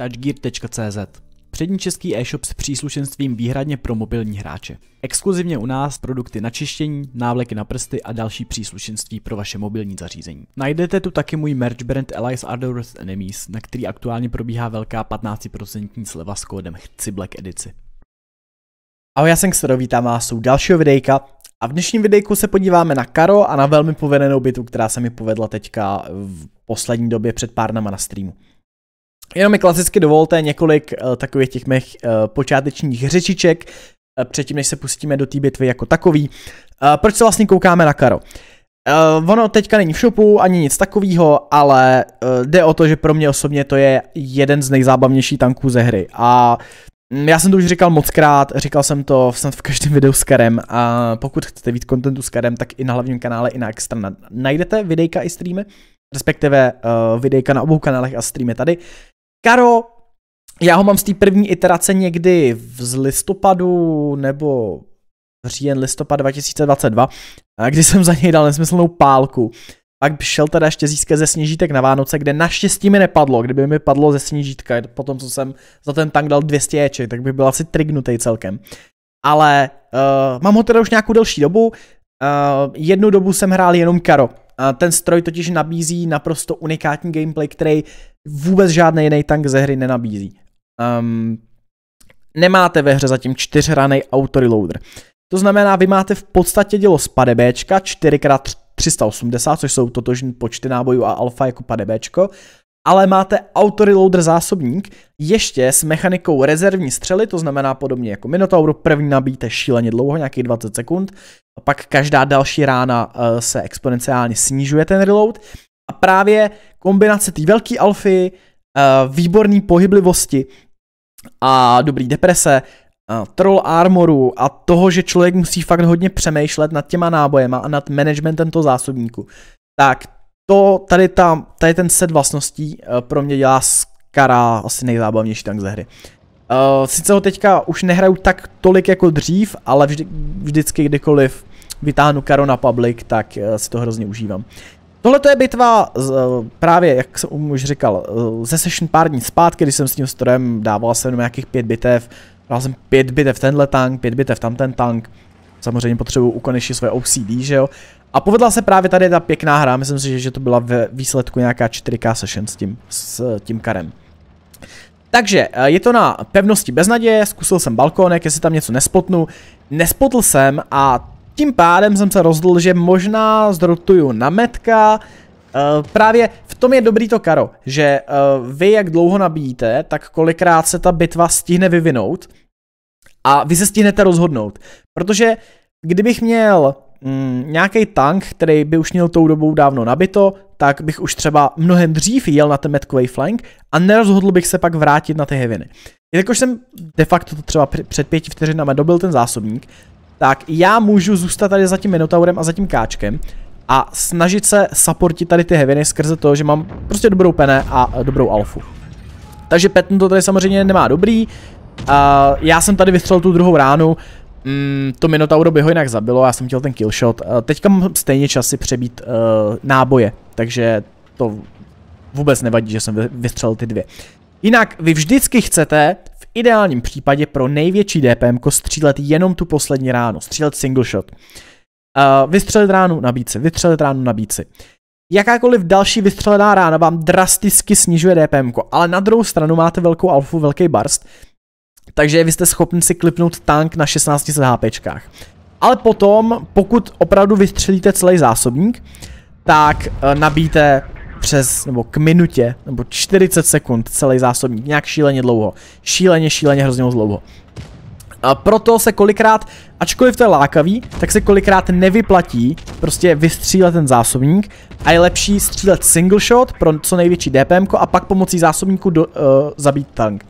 touchgear.cz Přední český e-shop s příslušenstvím výhradně pro mobilní hráče. Exkluzivně u nás produkty na čištění, návleky na prsty a další příslušenství pro vaše mobilní zařízení. Najdete tu taky můj merch brand Allies Ardorous Enemies, na který aktuálně probíhá velká 15% sleva s kódem Chci Black edici. Ahoj, já jsem Xero, vítám vás u dalšího videjka. A v dnešním videjku se podíváme na Karo a na velmi povedenou bytu, která se mi povedla teďka v poslední době před pár dnama na streamu. Jenom mi klasicky dovolte několik uh, takových těch mých uh, počátečních řečiček, uh, předtím než se pustíme do té bitvy jako takový. Uh, proč se vlastně koukáme na Karo? Uh, ono teďka není v shopu ani nic takového, ale uh, jde o to, že pro mě osobně to je jeden z nejzábavnějších tanků ze hry. A mm, já jsem to už říkal moc krát, říkal jsem to snad v každém videu s Karem a pokud chcete víc kontentu s Karem, tak i na hlavním kanále, i na extra najdete videjka i streamy, respektive uh, videjka na obou kanálech a streamy tady. Karo, já ho mám z té první iterace někdy z listopadu nebo říjen listopad 2022, kdy jsem za něj dal nesmyslnou pálku. Pak šel teda ještě získat ze sněžítek na Vánoce, kde naštěstí mi nepadlo. Kdyby mi padlo ze sněžítka, po tom, co jsem za ten tank dal 200 eček, tak by byl asi trignutý celkem. Ale uh, mám ho teda už nějakou delší dobu. Uh, jednu dobu jsem hrál jenom Karo, ten stroj totiž nabízí naprosto unikátní gameplay, který vůbec žádný jiný tank ze hry nenabízí. Um, nemáte ve hře zatím čtyřhraný autoreloader. To znamená, vy máte v podstatě dělo z padebéčka, 4x380, což jsou totožní počty nábojů a alfa jako padebéčko, ale máte autoreloader zásobník ještě s mechanikou rezervní střely, to znamená podobně jako Minotauru, první nabíjte šíleně dlouho, nějakých 20 sekund, a pak každá další rána eh, se exponenciálně snižuje ten reload a právě kombinace té velké alfy, eh, výborné pohyblivosti a dobrý deprese, eh, troll armoru a toho, že člověk musí fakt hodně přemýšlet nad těma nábojema a nad managementem toho zásobníku, tak to tady, ta, tady ten set vlastností uh, pro mě dělá Skara asi nejzábavnější tank ze hry. Uh, sice ho teďka už nehraju tak tolik jako dřív, ale vždy, vždycky kdykoliv vytáhnu Karo na public, tak uh, si to hrozně užívám. Tohle je bitva z, uh, právě, jak jsem um, už říkal, uh, ze session pár dní zpátky, když jsem s tím strojem dával jsem jenom nějakých pět bitev. Dal jsem pět bitev tenhle tank, pět bitev tamten tank. Samozřejmě potřebuju ukonečit své OCD, že jo. A povedla se právě tady ta pěkná hra, myslím si, že to byla ve výsledku nějaká 4K session s tím, s tím karem. Takže eh, je to na pevnosti beznaděje, zkusil jsem balkónek, jestli tam něco nespotnu. Nespotl jsem a tím pádem jsem se rozhodl, že možná zrotuju na metka. Eh, právě v tom je dobrý to karo, že eh, vy jak dlouho nabíjíte, tak kolikrát se ta bitva stihne vyvinout a vy se stihnete rozhodnout. Protože kdybych měl mm, nějaký tank, který by už měl tou dobou dávno nabito, tak bych už třeba mnohem dřív jel na ten metkový flank a nerozhodl bych se pak vrátit na ty heviny. Jelikož jsem de facto to třeba před pěti vteřinami dobil ten zásobník, tak já můžu zůstat tady za tím Minotaurem a za tím Káčkem a snažit se supportit tady ty heviny skrze to, že mám prostě dobrou pene a dobrou alfu. Takže Petn to tady samozřejmě nemá dobrý, Uh, já jsem tady vystřelil tu druhou ránu, Mm, to Minotauro by ho jinak zabilo, já jsem chtěl ten killshot. Eh, teďka mám stejně časy přebít uh, náboje, takže to vůbec nevadí, že jsem vystřelil ty dvě. Jinak vy vždycky chcete v ideálním případě pro největší DPM střílet jenom tu poslední ránu, střílet single shot. Uh, vystřelit ránu, na bíci, vystřelit ránu, na bíci. Jakákoliv další vystřelená rána vám drasticky snižuje DPM, ale na druhou stranu máte velkou alfu, velký barst, takže vy jste schopni si klipnout tank na 16 HP. Ale potom, pokud opravdu vystřelíte celý zásobník, tak eh, nabíte přes, nebo k minutě, nebo 40 sekund celý zásobník, nějak šíleně dlouho. Šíleně, šíleně hrozně dlouho. A proto se kolikrát, ačkoliv to je lákavý, tak se kolikrát nevyplatí prostě vystřílet ten zásobník a je lepší střílet single shot pro co největší DPM a pak pomocí zásobníku do, uh, zabít tank.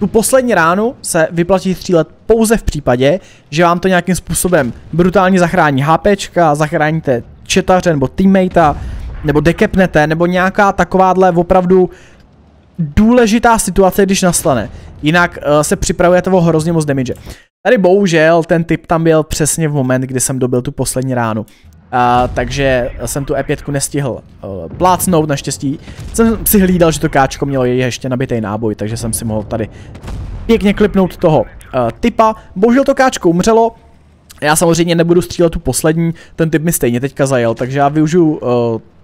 Tu poslední ránu se vyplatí střílet pouze v případě, že vám to nějakým způsobem brutálně zachrání HPčka, zachráníte četaře nebo teammatea, nebo dekepnete, nebo nějaká takováhle opravdu důležitá situace, když nastane. Jinak uh, se připravuje toho hrozně moc damage. Tady bohužel ten typ tam byl přesně v moment, kdy jsem dobil tu poslední ránu. A, takže jsem tu E5 nestihl uh, plácnout naštěstí. Jsem si hlídal, že to káčko mělo ještě nabitý náboj, takže jsem si mohl tady pěkně klipnout toho uh, typa. Bohužel to káčko umřelo, já samozřejmě nebudu střílet tu poslední, ten typ mi stejně teďka zajel, takže já využiju uh,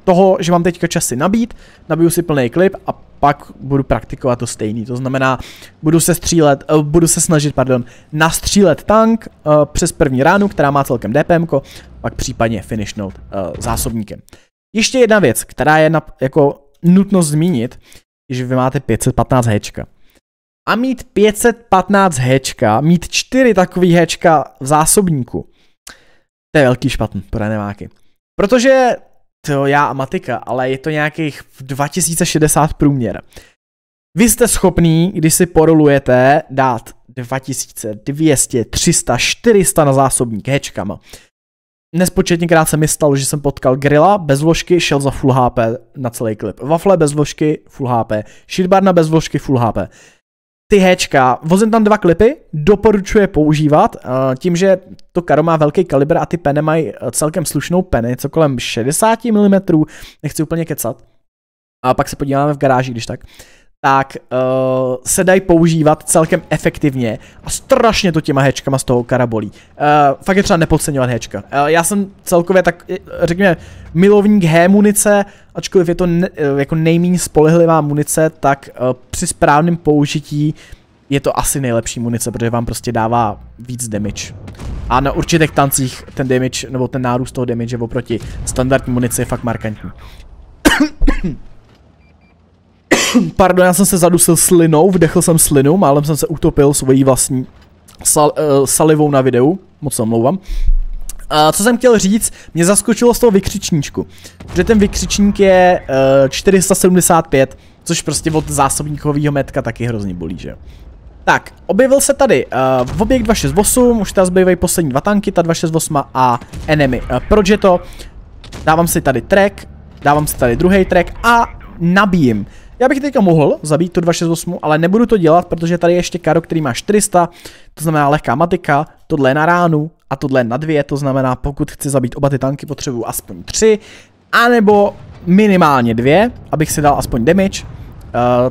toho, že mám teďka časy nabít, nabiju si plný klip a pak budu praktikovat to stejný. To znamená, budu se střílet, uh, budu se snažit, pardon, nastřílet tank uh, přes první ránu, která má celkem DPM, pak případně finishnout uh, zásobníkem. Ještě jedna věc, která je na, jako nutno zmínit, že vy máte 515 hečka. A mít 515 hečka, mít 4 takový hečka v zásobníku, to je velký špatný pro neváky. Protože to já a matika, ale je to nějakých 2060 průměr. Vy jste schopný, když si porolujete, dát 2200, 300, 400 na zásobník hečkama. Nespočetněkrát se mi stalo, že jsem potkal grilla bez vložky, šel za full HP na celý klip. Wafle bez vložky, full HP. Shitbarna bez vložky, full HP ty Hčka. Vozím tam dva klipy, doporučuje používat, eh, tím, že to karo má velký kalibr a ty peny mají eh, celkem slušnou peny, co kolem 60 mm, nechci úplně kecat. A pak se podíváme v garáži, když tak tak uh, se dají používat celkem efektivně a strašně to těma hečkama z toho karabolí. Uh, fakt je třeba nepodceňovat hečka. Uh, já jsem celkově tak, řekněme, milovník H-munice, ačkoliv je to ne, jako nejméně spolehlivá munice, tak uh, při správném použití je to asi nejlepší munice, protože vám prostě dává víc damage. A na určitých tancích ten damage, nebo ten nárůst toho damage oproti standardní munici je fakt markantní. Pardon, já jsem se zadusil slinou, vdechl jsem slinu, málem jsem se utopil svojí vlastní sal, uh, salivou na videu, moc se omlouvám. A co jsem chtěl říct, mě zaskočilo z toho vykřičníčku, že ten vykřičník je uh, eh, 475, což prostě od zásobníkového metka taky hrozně bolí, že jo. Tak, objevil se tady uh, v objekt 268, už tady zbývají poslední dva tanky, ta 268 a enemy. Uh, proč je to? Dávám si tady track, dávám si tady druhý track a nabijím. Já bych teďka mohl zabít tu 268, ale nebudu to dělat, protože tady je ještě karo, který má 400, to znamená lehká matika, tohle je na ránu a tohle je na dvě, to znamená pokud chci zabít oba ty tanky potřebuju aspoň tři, anebo minimálně dvě, abych si dal aspoň damage, uh,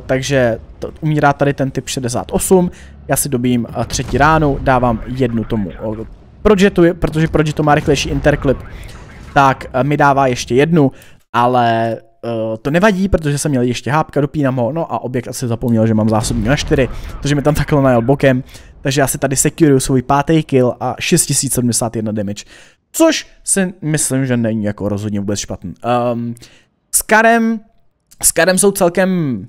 takže to, umírá tady ten typ 68, já si dobím uh, eh, třetí ránu, dávám jednu tomu uh, eh, projetu, protože projet to má rychlejší interklip, tak uh, mi dává ještě jednu, ale Uh, to nevadí, protože jsem měl ještě hápka, dopínám ho, no a objekt asi zapomněl, že mám zásobník na 4, protože mi tam takhle najel bokem, takže já si tady securuju svůj pátý kill a 6071 damage, což si myslím, že není jako rozhodně vůbec špatný. Um, s Karem, s Karem jsou celkem uh,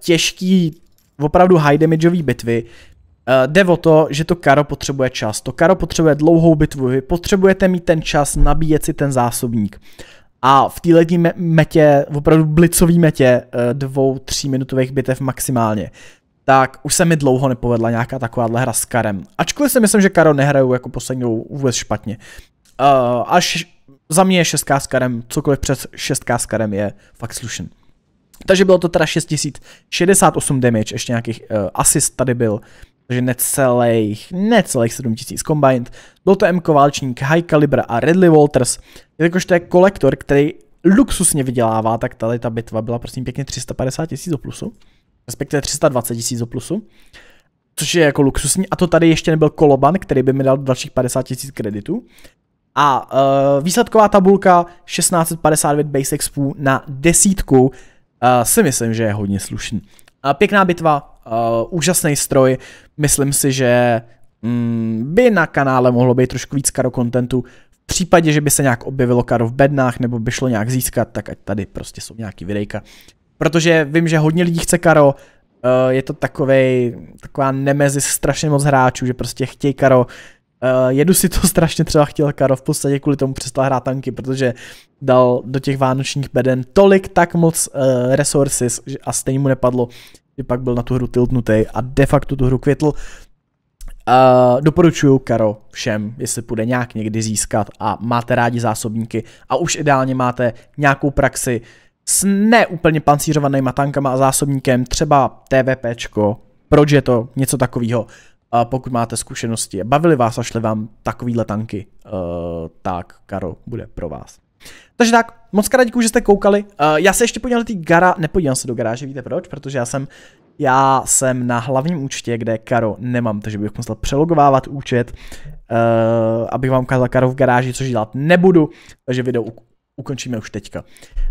těžký, opravdu high damageový bitvy, Uh, jde o to, že to karo potřebuje čas. To karo potřebuje dlouhou bitvu. Vy potřebujete mít ten čas nabíjet si ten zásobník. A v této metě, opravdu blicový metě, eh, dvou, tří minutových bitev maximálně, tak už se mi dlouho nepovedla nějaká takováhle hra s Karem. Ačkoliv si myslím, že Karo nehraju jako poslední vůbec špatně. Uh, až za mě je šestká s Karem, cokoliv přes šestká s Karem je fakt slušen. Takže bylo to teda 6068 damage, ještě nějakých uh, assist tady byl takže necelých, necelých 7000 combined. Byl to MK Válčník, High Calibra a Redley Walters, jelikož to je kolektor, který luxusně vydělává, tak tady ta bitva byla prosím pěkně 350 tisíc do plusu, respektive 320 tisíc do plusu, což je jako luxusní a to tady ještě nebyl koloban, který by mi dal dalších 50 tisíc kreditů. A uh, výsledková tabulka 1659 base spů na desítku uh, si myslím, že je hodně slušný. Uh, pěkná bitva, Uh, úžasný stroj, myslím si, že mm, by na kanále mohlo být trošku víc karo kontentu. V případě, že by se nějak objevilo karo v bednách nebo by šlo nějak získat, tak ať tady prostě jsou nějaký videjka. Protože vím, že hodně lidí chce karo, uh, je to takovej, taková nemezi strašně moc hráčů, že prostě chtějí karo, Uh, jedu si to strašně třeba chtěl Karo, v podstatě kvůli tomu přestal hrát tanky, protože dal do těch vánočních beden tolik tak moc uh, resources a stejně mu nepadlo, že pak byl na tu hru tiltnutý a de facto tu hru květl. Uh, doporučuju Karo všem, jestli půjde nějak někdy získat a máte rádi zásobníky a už ideálně máte nějakou praxi s neúplně pancířovanýma tankama a zásobníkem, třeba TVPčko, proč je to něco takového, uh, pokud máte zkušenosti. Bavili vás a šli vám takovýhle tanky, uh, tak Karo bude pro vás. Takže tak, Moc krát děkuji, že jste koukali. Uh, já se ještě podíval do té gara... Nepodívám se do garáže, víte proč? Protože já jsem... Já jsem na hlavním účtě, kde Karo nemám, takže bych musel přelogovávat účet, uh, abych vám ukázal Karo v garáži, což dělat nebudu, takže video ukončíme už teďka.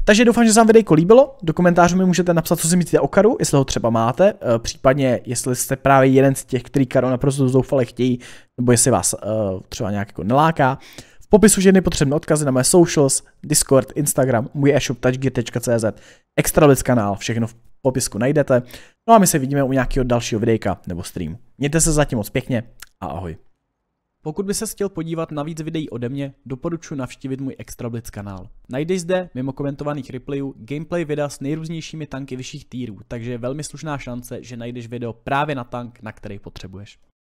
Takže doufám, že se vám videjko líbilo. Do komentářů mi můžete napsat, co si myslíte o Karu, jestli ho třeba máte, eh, případně jestli jste právě jeden z těch, který Karo naprosto zoufale chtějí, nebo jestli vás uh, třeba nějak jako neláká. V popisu ženy potřebné odkazy na mé socials, Discord, Instagram, můj e-shop touchgear.cz, extra kanál, všechno v popisku najdete. No a my se vidíme u nějakého dalšího videjka nebo streamu. Mějte se zatím moc pěkně a ahoj. Pokud by se chtěl podívat na víc videí ode mě, doporučuji navštívit můj Blitz kanál. Najdeš zde, mimo komentovaných replayů, gameplay videa s nejrůznějšími tanky vyšších týrů, takže je velmi slušná šance, že najdeš video právě na tank, na který potřebuješ.